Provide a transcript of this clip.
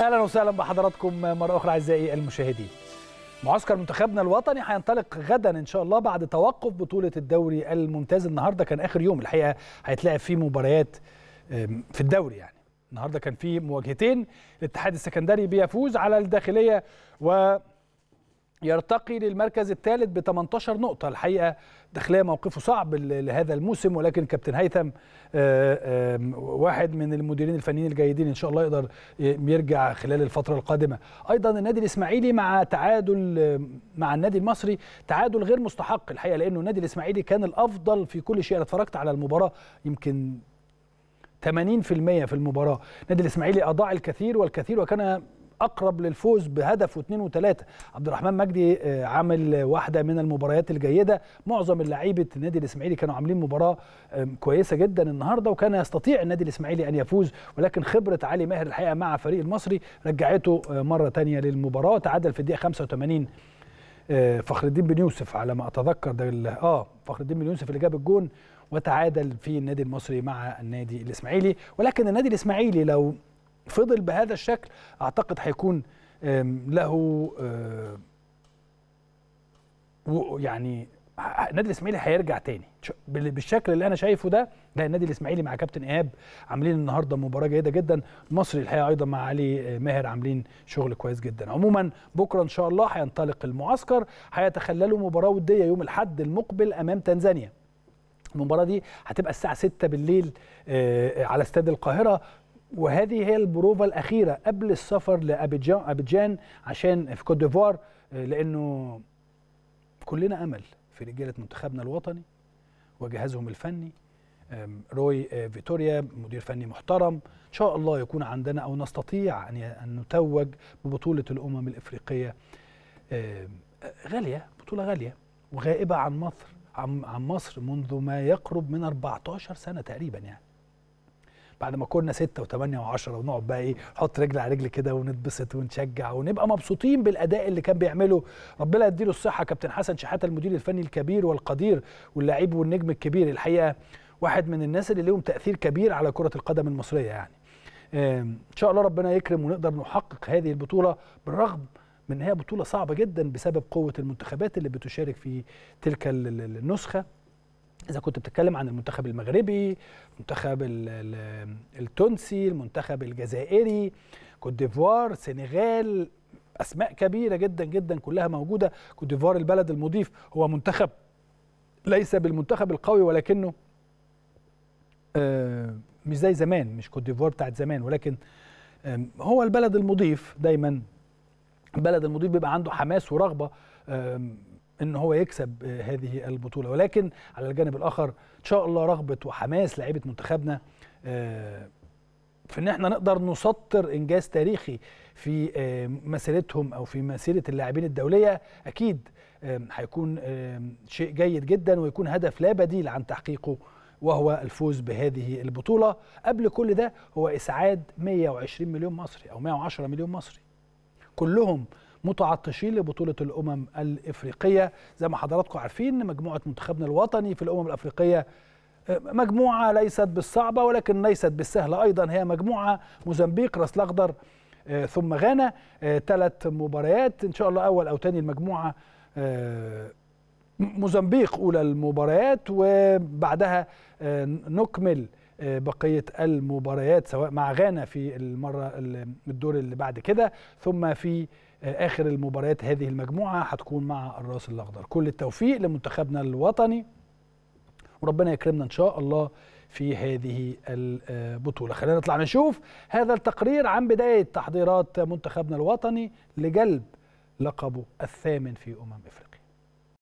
اهلا وسهلا بحضراتكم مره اخرى اعزائي المشاهدين. معسكر منتخبنا الوطني هينطلق غدا ان شاء الله بعد توقف بطوله الدوري الممتاز النهارده كان اخر يوم الحقيقه هيتلعب فيه مباريات في الدوري يعني. النهارده كان فيه مواجهتين الاتحاد السكندري بيفوز على الداخليه و يرتقي للمركز الثالث ب 18 نقطة الحقيقة داخلية موقفه صعب لهذا الموسم ولكن كابتن هيثم آه، آه، واحد من المديرين الفنيين الجيدين إن شاء الله يقدر يرجع خلال الفترة القادمة أيضا النادي الإسماعيلي مع تعادل آه، مع النادي المصري تعادل غير مستحق الحقيقة لأنه النادي الإسماعيلي كان الأفضل في كل شيء أنا اتفرجت على المباراة يمكن 80% في المباراة النادي الإسماعيلي أضاع الكثير والكثير وكان اقرب للفوز بهدف واثنين وثلاثه عبد الرحمن مجدي آه، عامل واحده من المباريات الجيده معظم لعيبه النادي الاسماعيلي كانوا عاملين مباراه كويسه جدا النهارده وكان يستطيع النادي الاسماعيلي ان يفوز ولكن خبره علي ماهر الحقيقه مع فريق المصري رجعته آه، مره ثانيه للمباراه تعادل في الدقيقه 85 آه، فخر الدين بن يوسف على ما اتذكر ده اه فخر الدين بن يوسف اللي جاب الجون وتعادل في النادي المصري مع النادي الاسماعيلي ولكن النادي الاسماعيلي لو فضل بهذا الشكل اعتقد هيكون له آه، يعني النادي الاسماعيلي هيرجع تاني بالشكل اللي انا شايفه ده لا النادي الاسماعيلي مع كابتن ايهاب عاملين النهارده مباراه جيده جدا المصري الحقيقه ايضا مع علي آه، ماهر عاملين شغل كويس جدا عموما بكره ان شاء الله هينطلق المعسكر هيتخللوا مباراه وديه يوم الاحد المقبل امام تنزانيا المباراة دي هتبقى الساعة 6 بالليل آه، على استاد القاهرة وهذه هي البروفة الأخيرة قبل السفر لأبيجان أبيجان عشان في كوت ديفوار آه، لأنه كلنا أمل في رجالة منتخبنا الوطني وجهازهم الفني روي آه، فيتوريا مدير فني محترم إن شاء الله يكون عندنا أو نستطيع أن نتوج ببطولة الأمم الإفريقية غالية بطولة غالية وغائبة عن مصر عن مصر منذ ما يقرب من 14 سنة تقريبا يعني بعد ما كنا ستة وثمانية وعشرة ونقعد بقى ايه نحط رجل على رجل كده ونتبسط ونشجع ونبقى مبسوطين بالاداء اللي كان بيعمله ربنا يديله الصحة كابتن حسن شحاتة المدير الفني الكبير والقدير واللعيب والنجم الكبير الحقيقة واحد من الناس اللي لهم تأثير كبير على كرة القدم المصرية يعني ان شاء الله ربنا يكرم ونقدر نحقق هذه البطوله بالرغم من ان هي بطوله صعبه جدا بسبب قوه المنتخبات اللي بتشارك في تلك النسخه اذا كنت بتتكلم عن المنتخب المغربي المنتخب التونسي المنتخب الجزائري كوت ديفوار سنغال اسماء كبيره جدا جدا كلها موجوده كوت ديفوار البلد المضيف هو منتخب ليس بالمنتخب القوي ولكنه آه، مش زي زمان مش كوت ديفوار بتاعت زمان ولكن هو البلد المضيف دايما البلد المضيف بيبقى عنده حماس ورغبه ان هو يكسب آه، هذه البطوله ولكن على الجانب الاخر ان شاء الله رغبه وحماس لعيبه منتخبنا آه، في ان احنا نقدر نسطر انجاز تاريخي في آه، مسيرتهم او في مسيره اللاعبين الدوليه اكيد هيكون شيء جيد جدا ويكون هدف لا بديل عن تحقيقه وهو الفوز بهذه البطوله قبل كل ده هو اسعاد 120 مليون مصري او 110 مليون مصري كلهم متعطشين لبطولة الأمم الإفريقية زي ما حضراتكم عارفين مجموعة منتخبنا الوطني في الأمم الإفريقية آه، مجموعة ليست بالصعبة ولكن ليست بالسهلة أيضا هي مجموعة موزمبيق راس الأخضر آه، ثم غانا ثلاث آه، مباريات إن شاء الله أول أو ثاني المجموعة موزمبيق أولى المباريات وبعدها نكمل بقية المباريات سواء مع غانا في المرة الدور اللي بعد كده ثم في اخر المباريات هذه المجموعه هتكون مع الراس الاخضر كل التوفيق لمنتخبنا الوطني وربنا يكرمنا ان شاء الله في هذه البطوله خلينا نطلع نشوف هذا التقرير عن بدايه تحضيرات منتخبنا الوطني لجلب لقبه الثامن في امم افريقيا